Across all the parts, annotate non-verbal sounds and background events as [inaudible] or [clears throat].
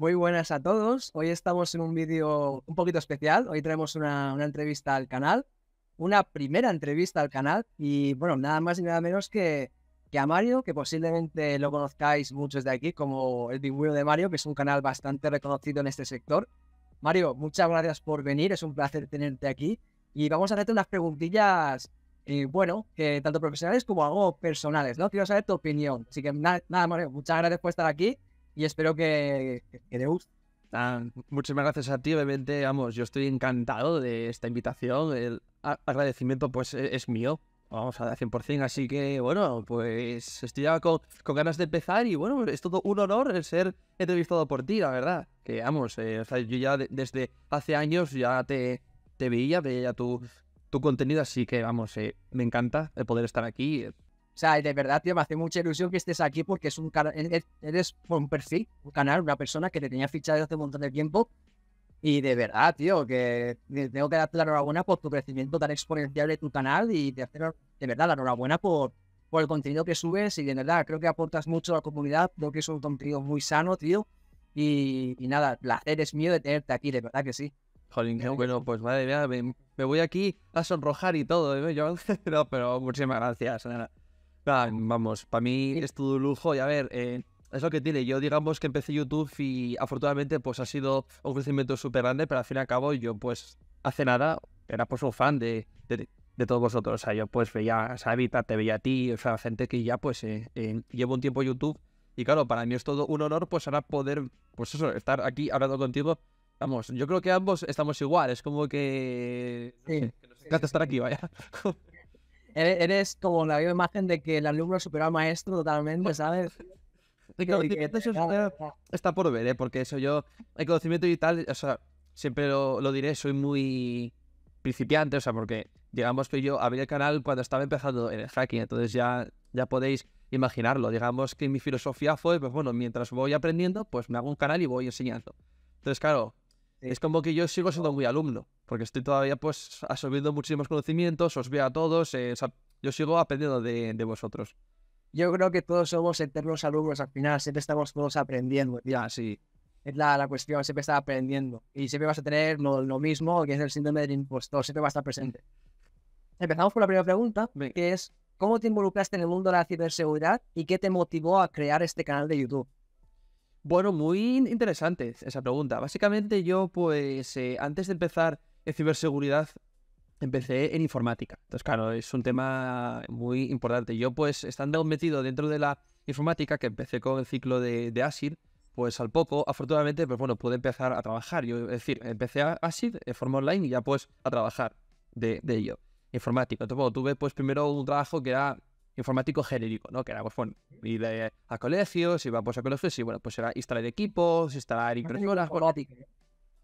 Muy buenas a todos. Hoy estamos en un vídeo un poquito especial. Hoy traemos una, entrevista al canal, una primera entrevista al canal. Y bueno, nada más y nada menos que, a Mario, que posiblemente lo conozcáis muchos de aquí, como el dibujo de Mario, que es un canal bastante reconocido en este sector. Mario, muchas gracias por venir. Es un placer tenerte aquí. Y vamos a hacerte unas preguntillas, eh, bueno, que tanto profesionales como algo personales, ¿no? Quiero saber tu opinión. Así que nada Mario, muchas gracias por estar aquí y espero que, te guste. Ah, muchísimas gracias a ti, obviamente, vamos, yo estoy encantado de esta invitación, el agradecimiento pues e, es, mío, vamos a dar 100%, así que bueno, pues estoy ya con, ganas de empezar y bueno, es todo un honor el ser entrevistado por ti, la verdad, que vamos, eh, yo ya desde hace años ya te, te veía, veía tu, tu contenido, así que vamos, eh, me encanta el poder estar aquí, sea, de verdad, tío, me hace mucha ilusión que estés aquí porque es un eres, por un perfil, un canal, una persona que te tenía fichado hace un montón de tiempo. Y de verdad, tío, que tengo que darte la enhorabuena por tu crecimiento tan exponencial de tu canal y de, hacer, de verdad la enhorabuena por, por el contenido que subes y de verdad creo que aportas mucho a la comunidad, creo que es un contenido muy sano, tío. Y, nada, placer es mío de tenerte aquí, de verdad que sí. Jolín, bueno, pues madre mía, me, voy aquí a sonrojar y todo, ¿eh? [laughs] Yo, [laughs] pero muchísimas gracias vamos, para mí es todo un lujo y a ver, eh, es lo que tiene. Yo digamos que empecé YouTube y afortunadamente pues ha sido un crecimiento súper grande, pero al fin y al cabo yo pues hace nada era pues un fan de, de, todos vosotros. O sea, yo pues veía a Savita, te veía a ti, o sea, gente que ya pues eh, eh, llevo un tiempo YouTube y claro, para mí es todo un honor pues ahora poder, pues eso, estar aquí hablando contigo. Vamos, yo creo que ambos estamos igual, es como que... Sí. que estar aquí, vaya. [laughs] eres como la viva imagen de que el alumno supera al maestro totalmente, ¿sabes? está, por ver, ¿eh? porque eso yo, el conocimiento y tal, o sea, siempre lo, lo, diré, soy muy principiante, o sea, porque digamos que yo abrí el canal cuando estaba empezando en el hacking, entonces ya, ya podéis imaginarlo, digamos que mi filosofía fue, pues bueno, mientras voy aprendiendo, pues me hago un canal y voy enseñando. Entonces, claro, es como que yo sigo siendo muy alumno, porque estoy todavía pues absorbiendo muchísimos conocimientos, os veo a todos, eh, yo sigo aprendiendo de, vosotros. Yo creo que todos somos eternos alumnos al final, siempre estamos todos aprendiendo. Ya, ah, sí. Es la, cuestión, siempre está aprendiendo. Y siempre vas a tener lo, mismo, que es el síndrome del impostor, siempre va a estar presente. Empezamos por la primera pregunta, que es, ¿cómo te involucraste en el mundo de la ciberseguridad y qué te motivó a crear este canal de YouTube? Bueno, muy interesante esa pregunta. Básicamente yo, pues, eh, antes de empezar en ciberseguridad, empecé en informática. Entonces, claro, es un tema muy importante. Yo, pues, estando metido dentro de la informática, que empecé con el ciclo de, de ASID, pues al poco, afortunadamente, pues bueno, pude empezar a trabajar. Yo, es decir, empecé a ASID en forma online y ya pues a trabajar de, ello, informática, Entonces, bueno, tuve pues primero un trabajo que era informático genérico, ¿no? Que era, pues, bueno, ir a colegios, iba pues, a colegios y, bueno, pues era instalar equipos, instalar impresoras.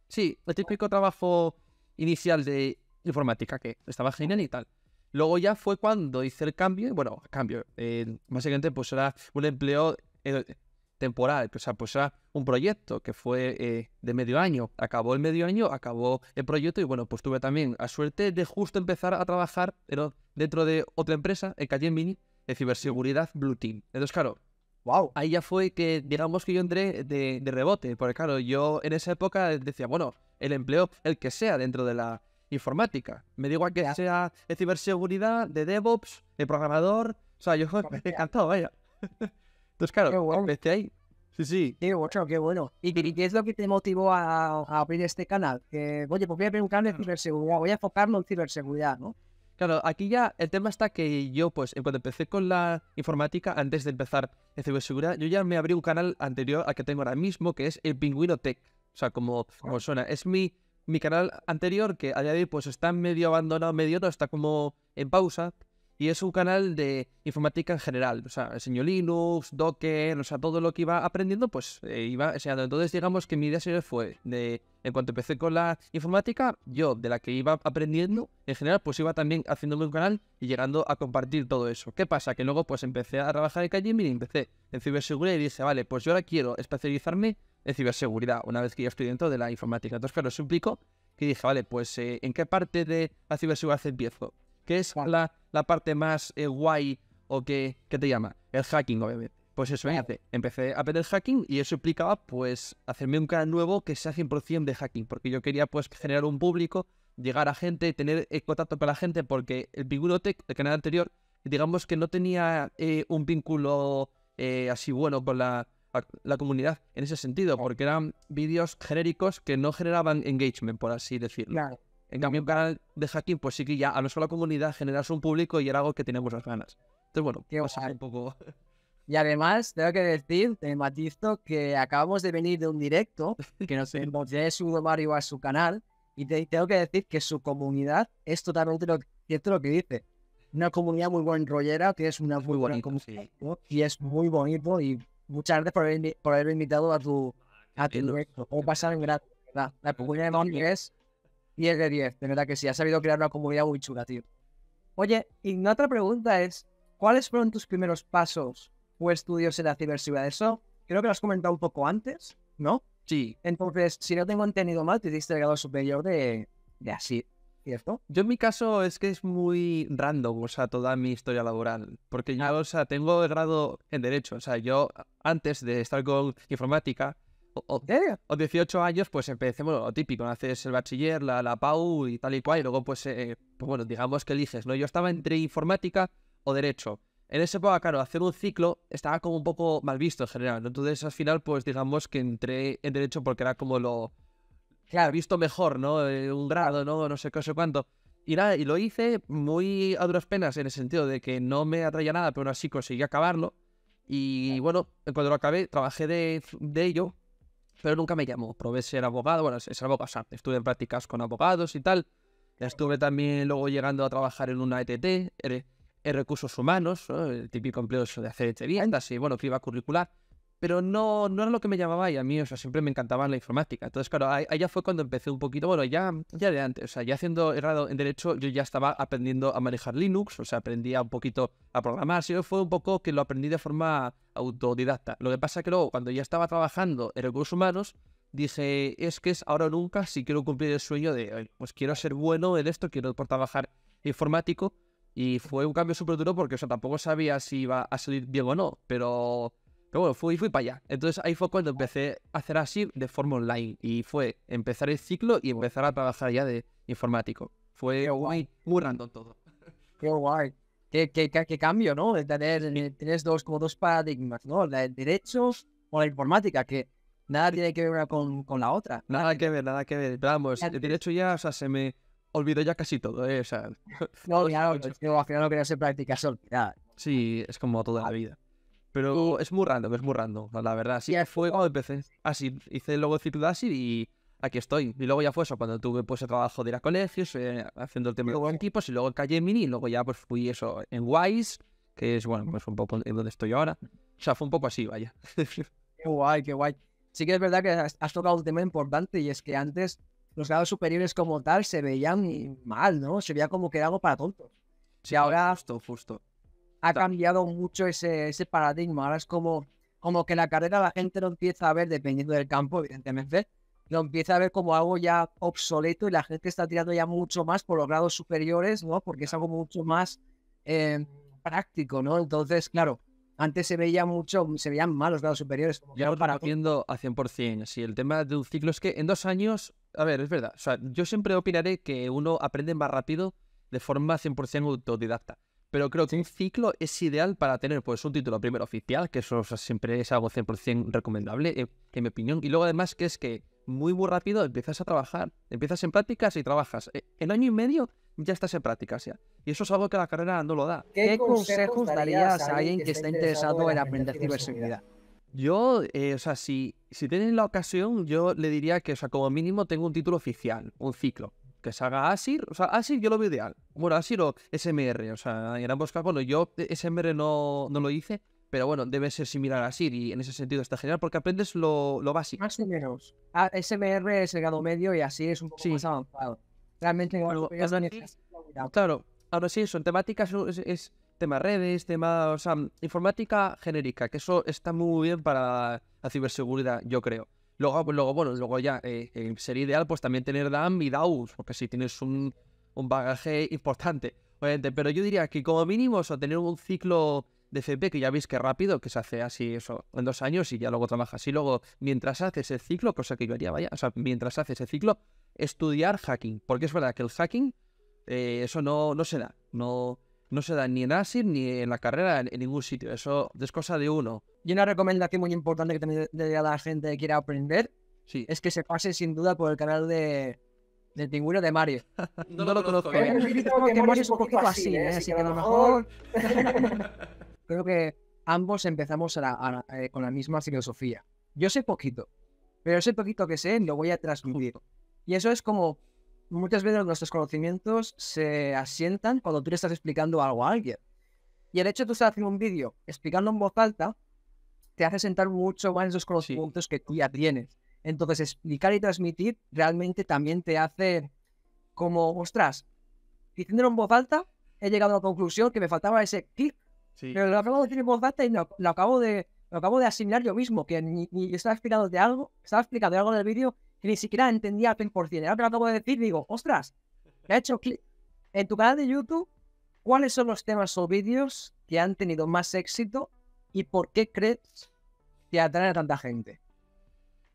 sí, el típico trabajo inicial de informática que estaba genial y tal. Luego ya fue cuando hice el cambio, bueno, cambio, eh, básicamente pues era un empleo eh, temporal, o sea, pues era un proyecto que fue eh, de medio año, acabó el medio año, acabó el proyecto y bueno, pues tuve también la suerte de justo empezar a trabajar pero dentro de otra empresa, en Calle Mini, de ciberseguridad Blue Team. Entonces, claro, wow, ahí ya fue que digamos que yo entré de, rebote, porque claro, yo en esa época decía, bueno, el empleo, el que sea dentro de la informática, me digo a que sea de ciberseguridad, de DevOps, de programador, o sea, yo encantado, vaya. [laughs] Entonces, claro, bueno. ahí. Sí, sí. Qué bueno, qué bueno. ¿Y qué es lo que te motivó a, abrir este canal? Que, oye, pues voy a abrir un canal de ciberseguridad, voy a enfocarme en ciberseguridad, ¿no? Claro, aquí ya el tema está que yo, pues, cuando empecé con la informática, antes de empezar en ciberseguridad, yo ya me abrí un canal anterior al que tengo ahora mismo, que es el Pingüino Tech. O sea, como, como suena. Es mi, mi canal anterior, que a de pues, está medio abandonado, medio no, está como en pausa. Y es un canal de informática en general. O sea, enseño Linux, Docker, o sea, todo lo que iba aprendiendo, pues eh, iba enseñando. Entonces, digamos que mi idea fue de. En cuanto empecé con la informática, yo de la que iba aprendiendo, en general, pues iba también haciéndome un canal y llegando a compartir todo eso. ¿Qué pasa? Que luego pues empecé a trabajar en calle y empecé en ciberseguridad y dije, vale, pues yo ahora quiero especializarme en ciberseguridad, una vez que ya estoy dentro de la informática. Entonces, claro, suplico suplico que dije, vale, pues eh, ¿en qué parte de la ciberseguridad empiezo? que es la, parte más eh, guay o que, ¿Qué te llama? El hacking, obviamente. Pues eso, ¿eh? empecé, a aprender hacking y eso implicaba pues hacerme un canal nuevo que sea 100% de hacking, porque yo quería pues generar un público, llegar a gente, tener eh, contacto con la gente, porque el vínculo el canal anterior, digamos que no tenía eh, un vínculo así bueno con la, la comunidad en ese sentido, porque eran vídeos genéricos que no generaban engagement, por así decirlo. En cambio, un canal de hacking, pues sí que ya a nuestra la comunidad generas un público y era algo que tenemos las ganas. Entonces, bueno, Qué un poco. [laughs] Y además, tengo que decir, te matizo, que acabamos de venir de un directo que no sé, un Mario a su canal y te, tengo que decir que su comunidad es totalmente lo, que dice. Una comunidad muy buen rollera, que es una muy buena comunidad y es muy bonito y muchas gracias por haber, invitado a tu, directo o pasar en La, comunidad de es 10 de 10, de verdad que sí, ha sabido crear una comunidad muy chula, tío. Oye, y una otra pregunta es, ¿cuáles fueron tus primeros pasos o estudios en la ciberseguridad? Eso creo que lo has comentado un poco antes, ¿no? Sí. Entonces, si no tengo entendido mal, te diste el grado superior de, de así, ¿cierto? Yo en mi caso es que es muy random, o sea, toda mi historia laboral. Porque yo, ah. o sea, tengo el grado en Derecho. O sea, yo antes de estar con informática, o, 18 años, pues empecemos lo típico, haces el bachiller, la, la, PAU y tal y cual, y luego pues, eh, pues, bueno, digamos que eliges, ¿no? Yo estaba entre informática o derecho. En ese época, claro, hacer un ciclo estaba como un poco mal visto en general, ¿no? Entonces al final, pues digamos que entré en derecho porque era como lo... Claro, visto mejor, ¿no? Eh, un grado, ¿no? No sé qué, no sé cuánto. Y nada, y lo hice muy a duras penas en el sentido de que no me atraía nada, pero aún así conseguí acabarlo. Y bueno, cuando lo acabé, trabajé de, de ello pero nunca me llamó. Probé ser abogado, bueno, es abogado, o estuve en prácticas con abogados y tal. Estuve también luego llegando a trabajar en una ETT, en recursos humanos, el típico empleo de hacer entrevistas y bueno, iba curricular pero no, no era lo que me llamaba y a mí, o sea, siempre me encantaba la informática. Entonces, claro, ahí, ya fue cuando empecé un poquito, bueno, ya, ya de antes, o sea, ya haciendo errado en derecho, yo ya estaba aprendiendo a manejar Linux, o sea, aprendía un poquito a programar, sí, fue un poco que lo aprendí de forma autodidacta. Lo que pasa es que luego, cuando ya estaba trabajando en recursos humanos, dije, es que es ahora o nunca si quiero cumplir el sueño de, pues quiero ser bueno en esto, quiero por trabajar informático, y fue un cambio súper duro porque, o sea, tampoco sabía si iba a salir bien o no, pero pero bueno, fui, fui para allá. Entonces ahí fue cuando empecé a hacer así de forma online. Y fue empezar el ciclo y empezar a trabajar ya de informático. Fue muy random todo. [laughs] Qué guay. Qué, cambio, ¿no? De tener, tienes dos, como dos paradigmas, ¿no? La de derechos o la informática, que nada tiene que ver una con, la otra. Nada que ver, nada que ver. vamos, el derecho ya, o sea, se me olvidó ya casi todo, ¿eh? O No, ya [laughs] no, al final lo que no se practica se Sí, es como toda la vida. Pero es muy random, es muy random, la verdad. Sí, fue cuando empecé. Así, hice el logotipo de ASIR y aquí estoy. Y luego ya fue eso, cuando tuve pues el trabajo de ir a colegios, eh, haciendo el tema de equipos, y luego calle Mini, y luego ya pues fui eso en Wise, que es, bueno, pues un poco en donde estoy ahora. O sea, fue un poco así, vaya. [laughs] qué guay, qué guay. Sí que es verdad que has, tocado un tema importante y es que antes los grados superiores como tal se veían mal, ¿no? Se veía como que era algo para tontos. Sí, y ahora... Justo, justo ha cambiado mucho ese, ese paradigma. Ahora es como, como que la carrera la gente lo empieza a ver, dependiendo del campo, evidentemente, lo empieza a ver como algo ya obsoleto y la gente está tirando ya mucho más por los grados superiores, ¿no? Porque es algo mucho más eh, práctico, ¿no? Entonces, claro, antes se veía mucho, se veían mal los grados superiores. ya lo a 100%. Sí, el tema de un ciclo es que en dos años, a ver, es verdad. yo siempre opinaré que uno aprende más rápido de forma 100% autodidacta. Pero creo que un ciclo es ideal para tener pues un título primero oficial, que eso siempre es algo 100% recomendable, eh, en, mi opinión. Y luego además que es que muy, muy rápido empiezas a trabajar, empiezas en prácticas y trabajas. Eh, en año y medio ya estás en prácticas ya. Y eso es algo que la carrera no lo da. ¿Qué, consejos darías a alguien que está interesado en aprender ciberseguridad? Yo, eh, o sea, si, si tienen la ocasión, yo le diría que, o sea, como mínimo tengo un título oficial, un ciclo que salga ASIR. O sea, ASIR yo lo veo ideal. Bueno, ASIR o SMR. O sea, en ambos casos, bueno, yo e, SMR no, no lo hice, pero bueno, debe ser similar a ASIR y en ese sentido está genial porque aprendes lo, lo básico. Más o menos. SMR es el grado medio y ASIR es un poco más avanzado. Realmente, claro, ahora sí, eso en temáticas es tema redes, tema, o sea, informática genérica, que eso está muy bien para la ciberseguridad, yo creo. Luego, pues, luego bueno, luego ya eh, sería ideal pues también tener DAM y DAUs, porque si tienes un, un bagaje importante, obviamente. Pero yo diría que como mínimo, eso, tener un ciclo de cp que ya veis que rápido, que se hace así, eso, en dos años y ya luego trabajas. Y luego, mientras haces el ciclo, cosa que yo haría, vaya, o sea, mientras haces ese ciclo, estudiar hacking, porque es verdad que el hacking, eh, eso no, no se da, no no se da ni en ASIR ni en la carrera en, ningún sitio. Eso es cosa de uno. Y una recomendación muy importante que también le a la gente que quiera aprender sí. es que se pase sin duda por el canal de, del de Mario. [laughs] no, lo conozco. bien. ¿eh? ¿eh? Mario es un así, ¿eh? ¿eh? así a lo mejor. [laughs] [laughs] Creo que ambos empezamos con la misma filosofía. Yo sé poquito, pero sé poquito que sé lo voy a transmitir. Y eso es como muchas veces nuestros conocimientos se asientan cuando tú le estás explicando algo a alguien. Y el hecho de tú estar haciendo un vídeo explicando en voz alta te hace sentar mucho más esos conocimientos que tú ya tienes. Entonces, explicar y transmitir realmente también te hace como, ostras, diciéndolo en voz alta, he llegado a la conclusión que me faltaba ese clic. Pero lo acabo de decir en voz alta y lo, acabo de, lo acabo de asimilar yo mismo, que ni, estaba explicando de algo, estaba explicando algo en el vídeo que ni siquiera entendía 100%. Ahora te lo acabo decir, digo, ostras, me ha hecho clic. En tu canal de YouTube, ¿cuáles son los temas o vídeos que han tenido más éxito y por qué crees que atraen a tanta gente?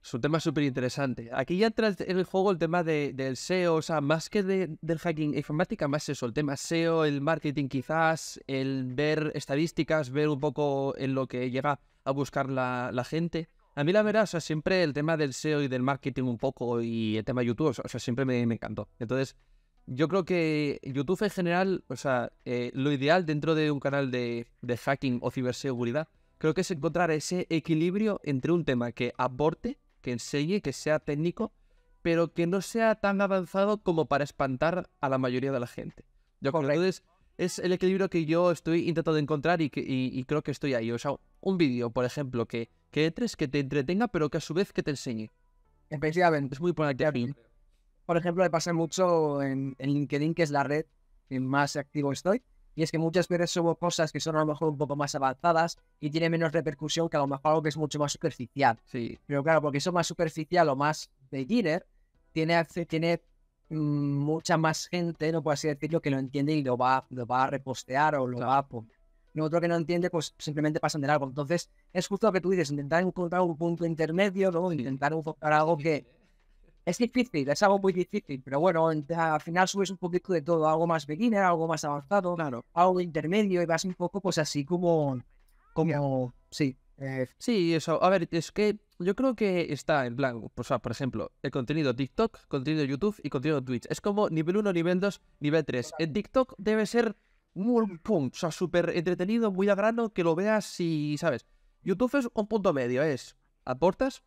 Es un tema súper interesante. Aquí ya entra en el juego el tema de, del SEO, o sea, más que del hacking e informática, más eso, el tema SEO, el marketing quizás, el ver estadísticas, ver un poco en lo que llega a buscar la gente. A mí la verdad, o sea, siempre el tema del SEO y del marketing un poco y el tema YouTube, o sea, siempre me, encantó. Entonces, yo creo que YouTube en general, o sea, eh, lo ideal dentro de un canal de, hacking o ciberseguridad, creo que es encontrar ese equilibrio entre un tema que aporte, que enseñe, que sea técnico, pero que no sea tan avanzado como para espantar a la mayoría de la gente. Yo creo que es el equilibrio que yo estoy intentando encontrar y, y creo que estoy ahí. O sea, un vídeo, por ejemplo, que, que entres, que te entretenga, pero que a su vez que te enseñe. Es muy importante. Por ejemplo, me pasa mucho en, LinkedIn, que es la red que más activo estoy. Y es que muchas veces subo cosas que son a lo mejor un poco más avanzadas y tienen menos repercusión que a lo mejor algo que es mucho más superficial. Sí. Pero claro, porque eso más superficial o más beginner tiene, tiene mm, mucha más gente, no puedo así decirlo, que lo entiende y lo va, lo va a repostear o lo va a lo otro que no entiende, pues simplemente pasan de árbol Entonces, es justo lo que tú dices, intentar encontrar un punto intermedio, ¿no? Intentar encontrar algo que es difícil, es algo muy difícil, pero bueno, al final subes un poquito de todo, algo más beginner, algo más avanzado, claro. algo intermedio y vas un poco pues así como, como, sí. Eh, sí, eso, a ver, es que yo creo que está en blanco, o sea, por ejemplo, el contenido TikTok, contenido YouTube y contenido Twitch. Es como nivel 1, nivel 2, nivel 3. En TikTok debe ser un o sea, súper entretenido, muy a que lo veas y, ¿sabes? YouTube es un punto medio, es aportas,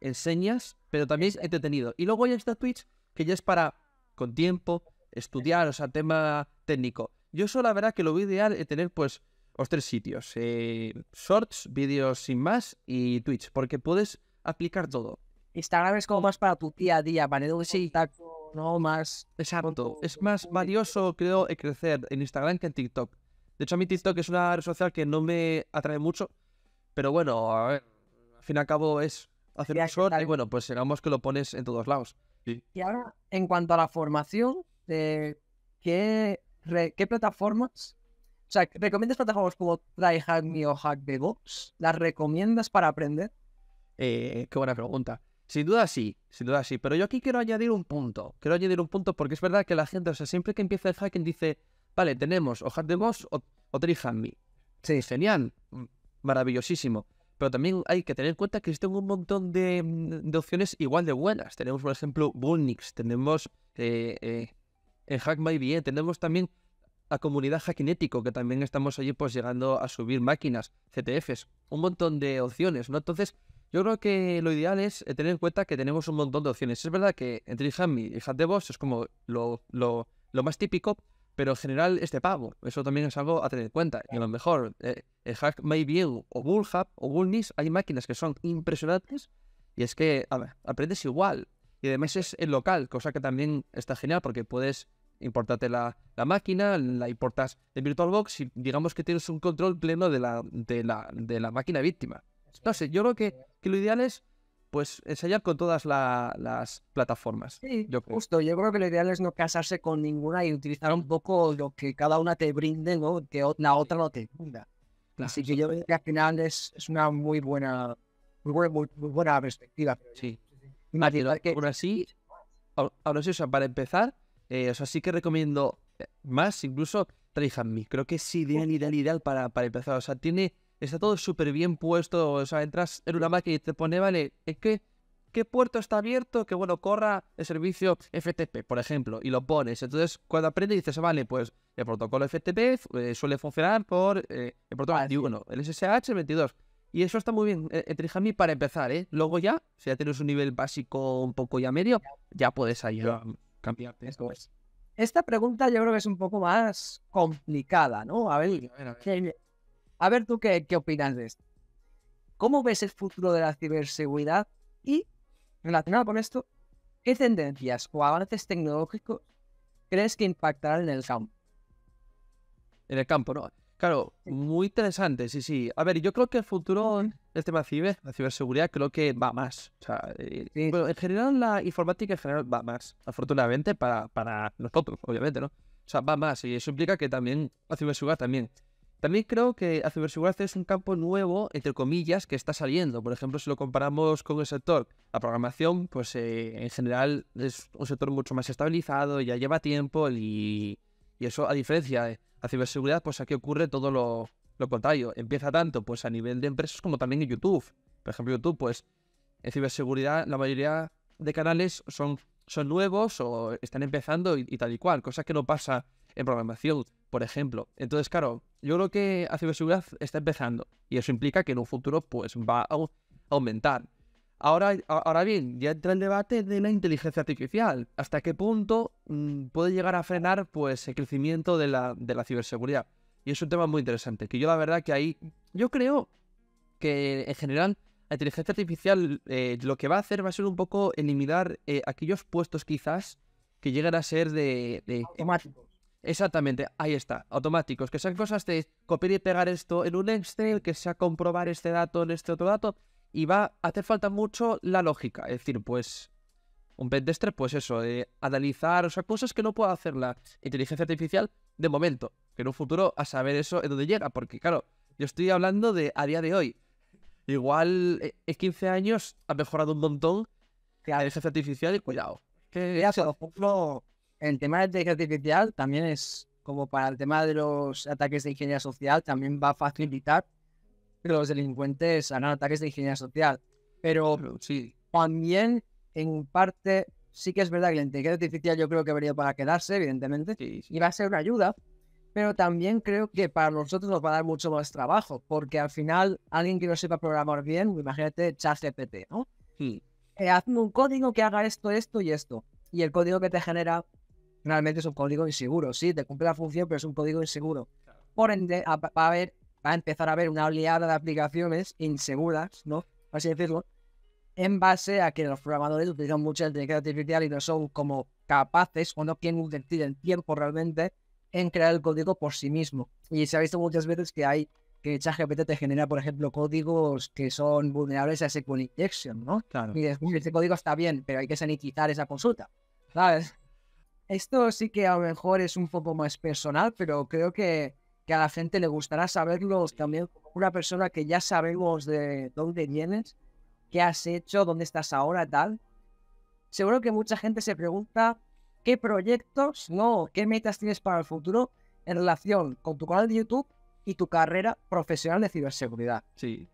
enseñas, pero también es entretenido. Y luego ya está Twitch, que ya es para, con tiempo, estudiar, o sea, tema técnico. Yo solo la verdad que lo ideal es tener, pues, los tres sitios. Eh, shorts, vídeos sin más y Twitch, porque puedes aplicar todo. Instagram es como más para tu día a día, para ¿no? Más oh, Es más valioso, creo, crecer en Instagram que en TikTok. De hecho, a mí TikTok es una red social que no me atrae mucho, pero bueno, a ver, al fin y al cabo es hacer un short y bueno, pues digamos que lo pones en todos lados. Y ahora, en cuanto a la formación, de eh, ¿qué, plataformas o sea, ¿recomiendas plataformas como TryHackMe o HackBevox? ¿Las recomiendas para aprender? Eh, qué buena pregunta. Sin duda sí, sin duda sí. Pero yo aquí quiero añadir un punto. Quiero añadir un punto porque es verdad que la gente, o sea, siempre que empieza el hacking dice, vale, tenemos o Moss o, o me, Sí. Genial, maravillosísimo. Pero también hay que tener en cuenta que existen un montón de, mm, opciones igual de buenas. Tenemos, por ejemplo, Bullnix, tenemos eh, eh, en Hack tenemos también a comunidad hackinético, que también estamos allí pues llegando a subir máquinas, CTFs, un montón de opciones, ¿no? Entonces, yo creo que lo ideal es eh, tener en cuenta que tenemos un montón de opciones. Es verdad que entre Hammy y box es como lo, lo, más típico, pero en general es de pago. Eso también es algo a tener en cuenta. Y a lo mejor eh, el Hack MyView o Bullhub o Bullnish hay máquinas que son impresionantes y es que, aprendes igual. Y además es el local, cosa que también está genial porque puedes importarte la, la, máquina, la importas en VirtualBox y digamos que tienes un control pleno de la, de la, de la máquina víctima. No sé, yo creo que, lo ideal es pues ensayar con todas las plataformas. yo justo. Yo creo que lo ideal es no casarse con ninguna y utilizar un poco lo que cada una te brinde, ¿no? Que la otra no te brinda. Así que yo creo que al final es, es una muy buena, muy buena, perspectiva. Sí. aún que... Ahora así ahora sí, o sea, para empezar, eh, o sea, sí que recomiendo eh, más incluso Try Creo que es ideal, ideal, ideal para, para empezar. O sea, tiene está todo súper bien puesto. O sea, entras en una máquina y te pone, vale, es que qué puerto está abierto, que bueno, corra el servicio FTP, por ejemplo, y lo pones. Entonces, cuando aprendes, dices, vale, pues el protocolo FTP eh, suele funcionar por eh, el protocolo 21, ah, el SSH 22. Y eso está muy bien, eh, En para empezar, ¿eh? Luego ya, si ya tienes un nivel básico un poco ya medio, ya puedes ahí a cambiarte. Esto Esta pregunta yo creo que es un poco más complicada, ¿no? A ver, a a ver. A ver tú qué, opinas de esto. ¿Cómo ves el futuro de la ciberseguridad? Y relacionado con esto, ¿qué tendencias o avances tecnológicos crees que impactarán en el campo? En el campo, ¿no? Claro, muy interesante, sí, sí. A ver, yo creo que el futuro, el tema ciber, la ciberseguridad, creo que va más. O sea, eh, en general la informática en general va más, afortunadamente para, para nosotros, obviamente, ¿no? O sea, va más y eso implica que también la ciberseguridad también. También creo que la ciberseguridad es un campo nuevo, entre comillas, que está saliendo. Por ejemplo, si lo comparamos con el sector, la programación, pues eh, en general es un sector mucho más estabilizado, ya lleva tiempo y, eso a diferencia de la ciberseguridad, pues aquí ocurre todo lo, contrario. Empieza tanto pues a nivel de empresas como también en YouTube. Por ejemplo, YouTube, pues en ciberseguridad la mayoría de canales son, son nuevos o están empezando y, tal y cual, cosa que no pasa en programación por ejemplo. Entonces, claro, yo creo que la ciberseguridad está empezando y eso implica que en un futuro pues va a aumentar. Ahora, ahora bien, ya entra el debate de la inteligencia artificial. ¿Hasta qué punto mm, puede llegar a frenar pues, el crecimiento de la, de la ciberseguridad? Y es un tema muy interesante, que yo la verdad que ahí, yo creo que en general la inteligencia artificial eh, lo que va a hacer va a ser un poco eliminar eh, aquellos puestos quizás que llegan a ser de... Exactamente, ahí está, automáticos, que sean cosas de copiar y pegar esto en un Excel, que sea comprobar este dato en este otro dato, y va a hacer falta mucho la lógica, es decir, pues un pentester, pues eso, analizar, o sea, cosas que no puede hacer la inteligencia artificial de momento, que en un futuro a saber eso es donde llega, porque claro, yo estoy hablando de a día de hoy, igual eh, en 15 años ha mejorado un montón la inteligencia artificial y cuidado. Que ya se lo el tema de inteligencia artificial también es como para el tema de los ataques de ingeniería social, también va a facilitar que los delincuentes hagan ataques de ingeniería social. Pero sí. también, en parte, sí que es verdad que la inteligencia artificial yo creo que venido para quedarse, evidentemente, y va a ser una ayuda, pero también creo que para nosotros nos va a dar mucho más trabajo, porque al final alguien que no sepa programar bien, imagínate ChatGPT, ¿no? Eh, hazme un código que haga esto, esto y esto, y el código que te genera realmente es un código inseguro. Sí, te cumple la función, pero es un código inseguro. Por ende, va a, va a empezar a haber una oleada de aplicaciones inseguras, ¿no? Así decirlo, en base a que los programadores utilizan el inteligencia artificial y no son como capaces o no quieren invertir el tiempo realmente en crear el código por sí mismo. Y se ha visto muchas veces que hay que ChatGPT te genera, por ejemplo, códigos que son vulnerables a SQL injection, ¿no? Claro. Y dices, este código está bien, pero hay que sanitizar esa consulta, ¿sabes? Esto sí que a lo mejor es un poco más personal, pero creo que, a la gente le gustará saberlo también. Una persona que ya sabemos de dónde vienes, qué has hecho, dónde estás ahora, tal. Seguro que mucha gente se pregunta qué proyectos, no, qué metas tienes para el futuro en relación con tu canal de YouTube y tu carrera profesional de ciberseguridad. Sí.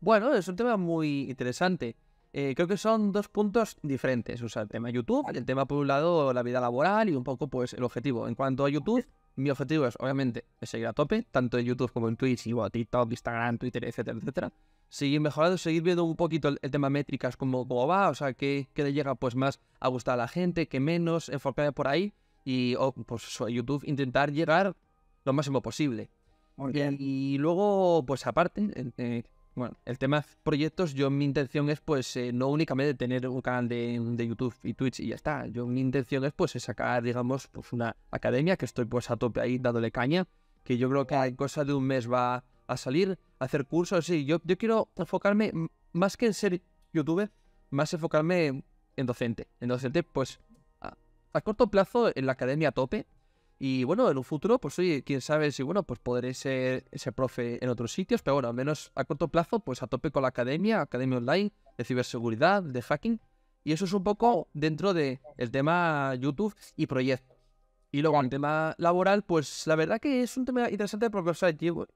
Bueno, es un tema muy interesante. Eh, creo que son dos puntos diferentes. O sea, el tema YouTube, el tema por un lado la vida laboral y un poco pues el objetivo. En cuanto a YouTube, mi objetivo es obviamente seguir a tope, tanto en YouTube como en Twitch, igual, TikTok, Instagram, Twitter, etcétera, etcétera. Seguir mejorando, seguir viendo un poquito el, tema métricas, cómo, cómo, va, o sea, qué, qué le llega pues más a gustar a la gente, qué menos, enfocarme por ahí y oh, pues a YouTube intentar llegar lo máximo posible. Muy bien. Y, luego, pues aparte, eh, bueno, el tema proyectos, yo mi intención es pues eh, no únicamente tener un canal de, de, YouTube y Twitch y ya está. Yo mi intención es pues sacar, digamos, pues una academia que estoy pues a tope ahí dándole caña, que yo creo que en cosa de un mes va a salir, hacer cursos, sí. Yo, yo quiero enfocarme, más que en ser youtuber, más enfocarme en docente. En docente pues a, a corto plazo en la academia a tope, y bueno, en un futuro, pues oye, quién sabe si bueno, pues podré ser ese profe en otros sitios, pero bueno, al menos a corto plazo, pues a tope con la academia, academia online, de ciberseguridad, de hacking. Y eso es un poco dentro del el tema YouTube y proyecto Y luego el tema laboral, pues la verdad que es un tema interesante porque, o sea, llevo,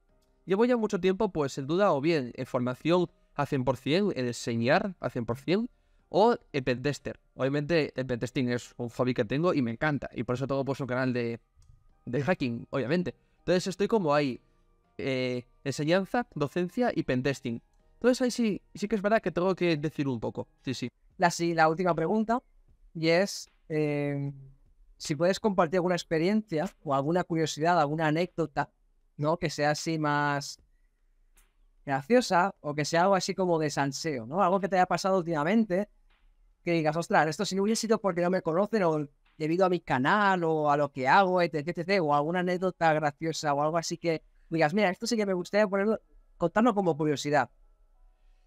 llevo ya mucho tiempo, pues en duda, o bien en formación a 100%, en enseñar a 100%, o en pentester. Obviamente el pentesting es un hobby que tengo y me encanta. Y por eso tengo pues un canal de de hacking, obviamente. Entonces estoy como ahí, eh, enseñanza, docencia y pentesting. Entonces ahí sí, sí que es verdad que tengo que decir un poco, sí, sí. La, sí, la última pregunta, y es eh, si puedes compartir alguna experiencia o alguna curiosidad, alguna anécdota, ¿no? Que sea así más graciosa o que sea algo así como de sanseo, ¿no? Algo que te haya pasado últimamente, que digas, ostras, esto si no hubiese sido porque no me conocen o debido a mi canal o a lo que hago, etc, etc, o alguna anécdota graciosa o algo así que digas, mira, esto sí que me gustaría ponerlo, contarlo como curiosidad.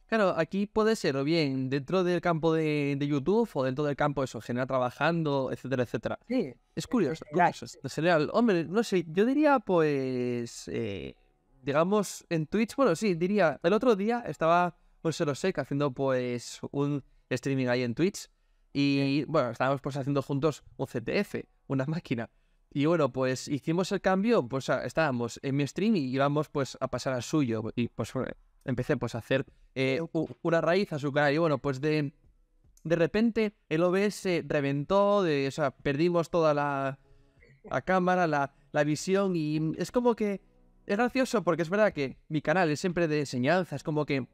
Claro, aquí puede ser o bien dentro del campo de, YouTube o dentro del campo eso, general trabajando, etcétera, etcétera. Sí. Es e, curioso, es curioso. hombre, no sé, yo diría pues, eh, digamos, en Twitch, bueno, sí, diría, el otro día estaba, pues se lo sé, haciendo pues un streaming ahí en Twitch y bueno, estábamos pues haciendo juntos un CTF, una máquina. Y bueno, pues hicimos el cambio, pues estábamos en mi stream y íbamos pues a pasar al suyo. Y pues empecé pues a hacer eh, una raíz a su canal. Y bueno, pues de, de repente el OBS reventó, o perdimos toda la, cámara, la, la visión y es como que es gracioso porque es verdad que mi canal es siempre de enseñanza es como que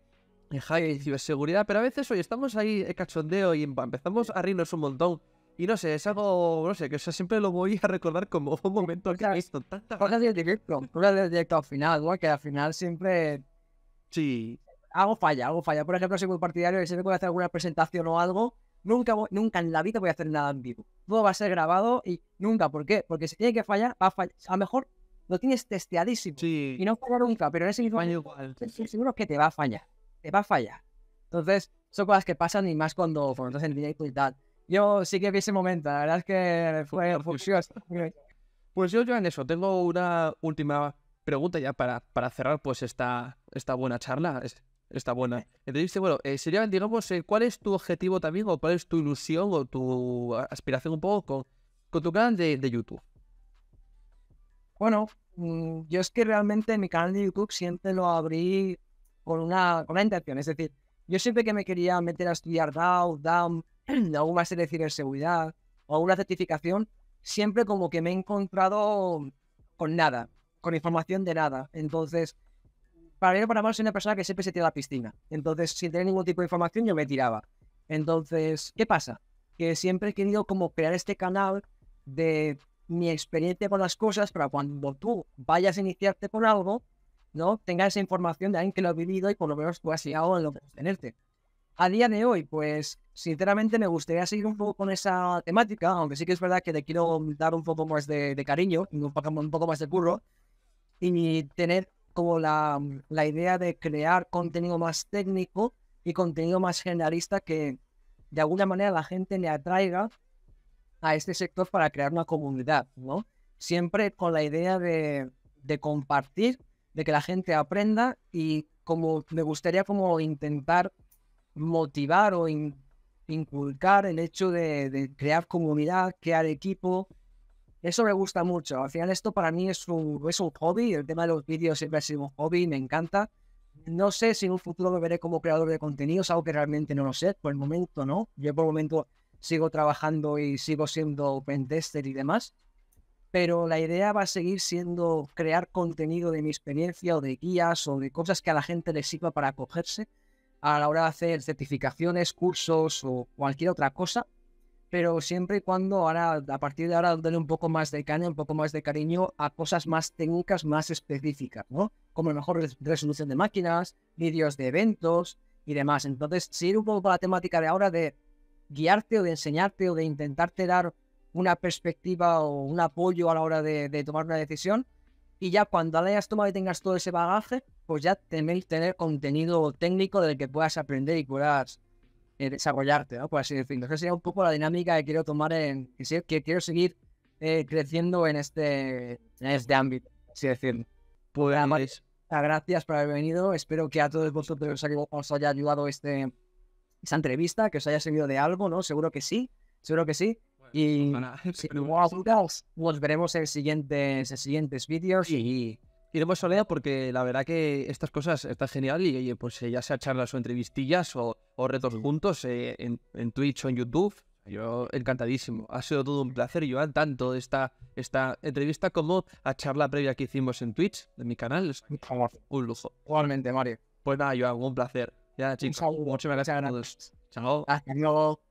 high ciberseguridad, pero a veces hoy estamos ahí en eh, cachondeo y em, empezamos a reírnos un montón. Y no sé, es algo, no sé, que o siempre lo voy a recordar como un momento que he visto tanta... Cosas del directo, cosas del directo al final, Que al final siempre... Sí. Hago falla, hago falla. Por ejemplo, soy partidario y si voy a hacer alguna presentación o algo, nunca, nunca en la vida voy a hacer nada en vivo. Todo va a ser grabado y nunca. ¿Por qué? Porque si tiene que fallar, va a fallar. A lo mejor lo tienes testeadísimo y no falla nunca, pero en ese mismo momento, seguro que te va a fallar te va a fallar. Entonces, son cosas que pasan y más cuando, cuando estás en directo y tal. Yo sí que vi ese momento, la verdad es que fue pues función. [laughs] Pues yo, en eso, tengo una última pregunta ya para, para cerrar pues esta, esta buena charla, esta buena Bueno, eh, sería, digamos, eh, ¿cuál es tu objetivo también o cuál es tu ilusión o tu aspiración un poco con, con tu canal de, de YouTube? Bueno, mm, yo es que realmente mi canal de YouTube siempre lo abrí con una, con intención. Es decir, yo siempre que me quería meter a estudiar DAO, DAM, [clears throat] alguna serie de ciberseguridad o alguna certificación, siempre como que me he encontrado con nada, con información de nada. Entonces, para mí o para más soy una persona que siempre se tira a la piscina. Entonces, sin tener ningún tipo de información, yo me tiraba. Entonces, ¿qué pasa? Que siempre he querido como crear este canal de mi experiencia con las cosas para cuando tú vayas a iniciarte con algo, ¿no? Tenga esa información de alguien que lo ha vivido y por lo menos tú has llegado a lo que tenerte. A día de hoy, pues, sinceramente me gustaría seguir un poco con esa temática, aunque sí que es verdad que te quiero dar un poco más de, cariño, un poco, un poco, más de curro, y tener como la, la idea de crear contenido más técnico y contenido más generalista que de alguna manera la gente le atraiga a este sector para crear una comunidad, ¿no? Siempre con la idea de, de compartir de que la gente aprenda y como me gustaría como intentar motivar o inculcar el hecho de, crear comunidad, crear equipo. Eso me gusta mucho. Al final esto para mí es un, hobby. El tema de los vídeos siempre ha sido un hobby, me encanta. No sé si en un futuro me veré como creador de contenidos, algo que realmente no lo sé. Por el momento no. Yo por el momento sigo trabajando y sigo siendo pentester y demás pero la idea va a seguir siendo crear contenido de mi experiencia o de guías o de cosas que a la gente le sirva para acogerse a la hora de hacer certificaciones, cursos o cualquier otra cosa, pero siempre y cuando ahora, a partir de ahora, darle un poco más de caña, un poco más de cariño a cosas más técnicas, más específicas, ¿no? Como mejor resolución de máquinas, vídeos de eventos y demás. Entonces, seguir un poco la temática de ahora de guiarte o de enseñarte o de intentarte dar una perspectiva o un apoyo a la hora de, tomar una decisión. Y ya cuando la hayas tomado y tengas todo ese bagaje, pues ya tenéis tener contenido técnico del que puedas aprender y puedas eh, desarrollarte, ¿no? Por así decirlo. Esa sería un poco la dinámica que quiero tomar en. que quiero seguir eh, creciendo en este, en este ámbito, así decir Pues, además, pues gracias por haber venido. Espero que a todos vosotros os haya ayudado este, esta entrevista, que os haya servido de algo, ¿no? Seguro que sí, seguro que sí. Pues, y si pues nos [laughs] pues veremos en siguientes, siguientes vídeos y iremos a porque la verdad que estas cosas están genial y, pues eh, ya sea charlas o entrevistillas o, retos juntos eh, en, Twitch o en YouTube. Yo encantadísimo. Ha sido todo un placer, Joan, tanto esta, esta entrevista como a charla previa que hicimos en Twitch, de mi canal. Es un lujo. Igualmente, Mario. Pues nada, Joan, un placer. Ya, chicos. Muchas gracias a todos. Chao. Hasta luego.